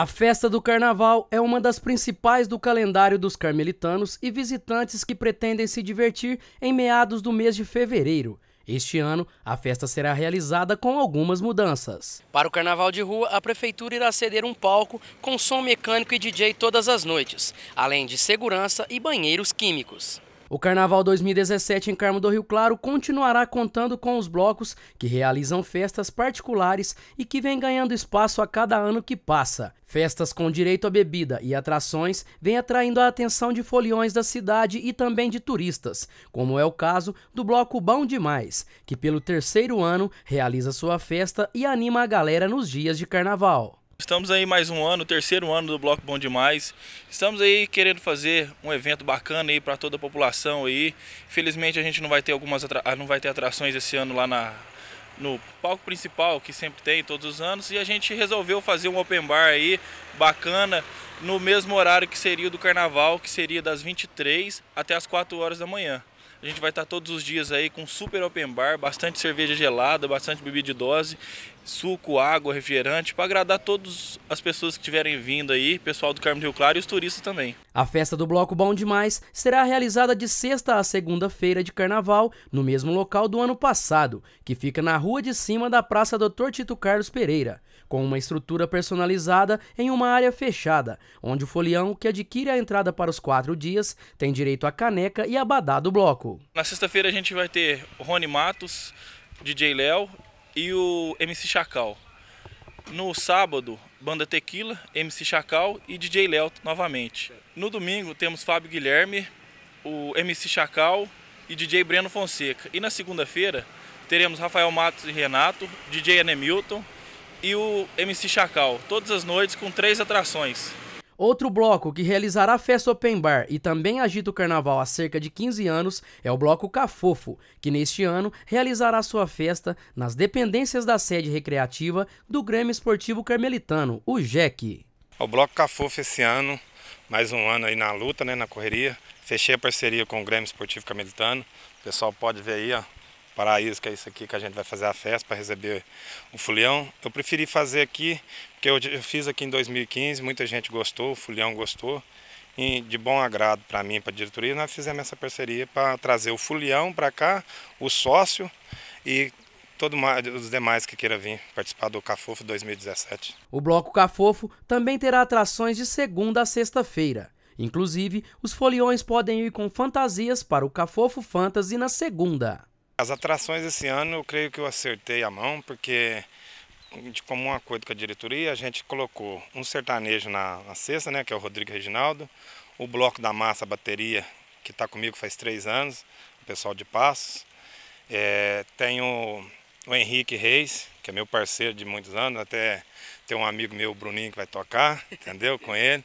A festa do Carnaval é uma das principais do calendário dos carmelitanos e visitantes que pretendem se divertir em meados do mês de fevereiro. Este ano, a festa será realizada com algumas mudanças. Para o Carnaval de Rua, a Prefeitura irá ceder um palco com som mecânico e DJ todas as noites, além de segurança e banheiros químicos. O Carnaval 2017 em Carmo do Rio Claro continuará contando com os blocos que realizam festas particulares e que vem ganhando espaço a cada ano que passa. Festas com direito à bebida e atrações vêm atraindo a atenção de foliões da cidade e também de turistas, como é o caso do Bloco Bom Demais, que pelo terceiro ano realiza sua festa e anima a galera nos dias de carnaval. Estamos aí mais um ano, terceiro ano do Bloco Bom Demais. Estamos aí querendo fazer um evento bacana aí para toda a população aí. Felizmente a gente não vai ter algumas ah, não vai ter atrações esse ano lá na no palco principal que sempre tem todos os anos e a gente resolveu fazer um open bar aí bacana no mesmo horário que seria o do carnaval, que seria das 23 até as 4 horas da manhã. A gente vai estar todos os dias aí com super open bar, bastante cerveja gelada, bastante bebida de dose, suco, água, refrigerante, para agradar todas as pessoas que estiverem vindo aí, pessoal do Carmo de Rio Claro e os turistas também. A festa do Bloco Bom Demais será realizada de sexta a segunda-feira de carnaval, no mesmo local do ano passado, que fica na rua de cima da Praça Dr. Tito Carlos Pereira, com uma estrutura personalizada em uma área fechada, onde o folião que adquire a entrada para os quatro dias tem direito à caneca e a badado do bloco. Na sexta-feira a gente vai ter Rony Matos, DJ Léo e o MC Chacal. No sábado, Banda Tequila, MC Chacal e DJ Léo novamente. No domingo temos Fábio Guilherme, o MC Chacal e DJ Breno Fonseca. E na segunda-feira teremos Rafael Matos e Renato, DJ Anemilton e o MC Chacal. Todas as noites com três atrações. Outro bloco que realizará festa open bar e também agita o carnaval há cerca de 15 anos é o bloco Cafofo, que neste ano realizará sua festa nas dependências da sede recreativa do Grêmio Esportivo Carmelitano, o JEC. O bloco Cafofo esse ano, mais um ano aí na luta, né, na correria. Fechei a parceria com o Grêmio Esportivo Carmelitano. O pessoal pode ver aí, ó, paraíso, que é isso aqui que a gente vai fazer a festa para receber o fulião. Eu preferi fazer aqui, porque eu fiz aqui em 2015, muita gente gostou, o fulião gostou. E de bom agrado para mim, para a diretoria, nós fizemos essa parceria para trazer o fulião para cá, o sócio e todo mais, os demais que queira vir participar do Cafofo 2017. O Bloco Cafofo também terá atrações de segunda a sexta-feira. Inclusive, os foliões podem ir com fantasias para o Cafofo Fantasy na segunda. As atrações esse ano eu creio que eu acertei a mão, porque de comum acordo com a diretoria, a gente colocou um sertanejo na, na sexta, né, que é o Rodrigo Reginaldo, o Bloco da Massa Bateria, que está comigo faz três anos, o pessoal de Passos. É, tem o, o, Henrique Reis, que é meu parceiro de muitos anos, até tem um amigo meu, o Bruninho, que vai tocar, entendeu? Com ele.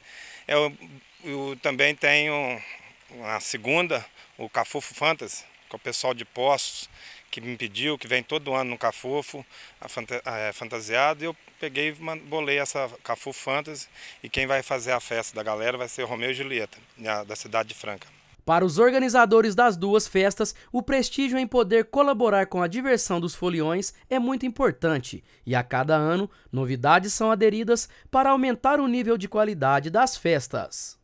Eu, é eu também tenho na segunda o Cafufo Fantasy, com o pessoal de Poços, que me pediu, que vem todo ano no Cafufo, fanta é, fantasiado, e eu peguei e bolei essa Cafu Fantasy, e quem vai fazer a festa da galera vai ser Romeu e Julieta, da cidade de Franca. Para os organizadores das duas festas, o prestígio em poder colaborar com a diversão dos foliões é muito importante, e a cada ano, novidades são aderidas para aumentar o nível de qualidade das festas.